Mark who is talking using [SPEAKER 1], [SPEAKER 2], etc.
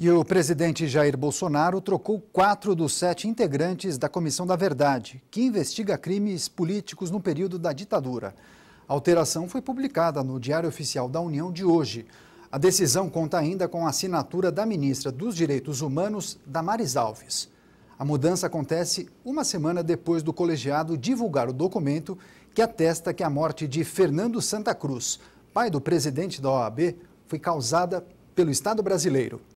[SPEAKER 1] E o presidente Jair Bolsonaro trocou quatro dos sete integrantes da Comissão da Verdade, que investiga crimes políticos no período da ditadura. A alteração foi publicada no Diário Oficial da União de hoje. A decisão conta ainda com a assinatura da ministra dos Direitos Humanos, Damares Alves. A mudança acontece uma semana depois do colegiado divulgar o documento que atesta que a morte de Fernando Santa Cruz, pai do presidente da OAB, foi causada pelo Estado brasileiro.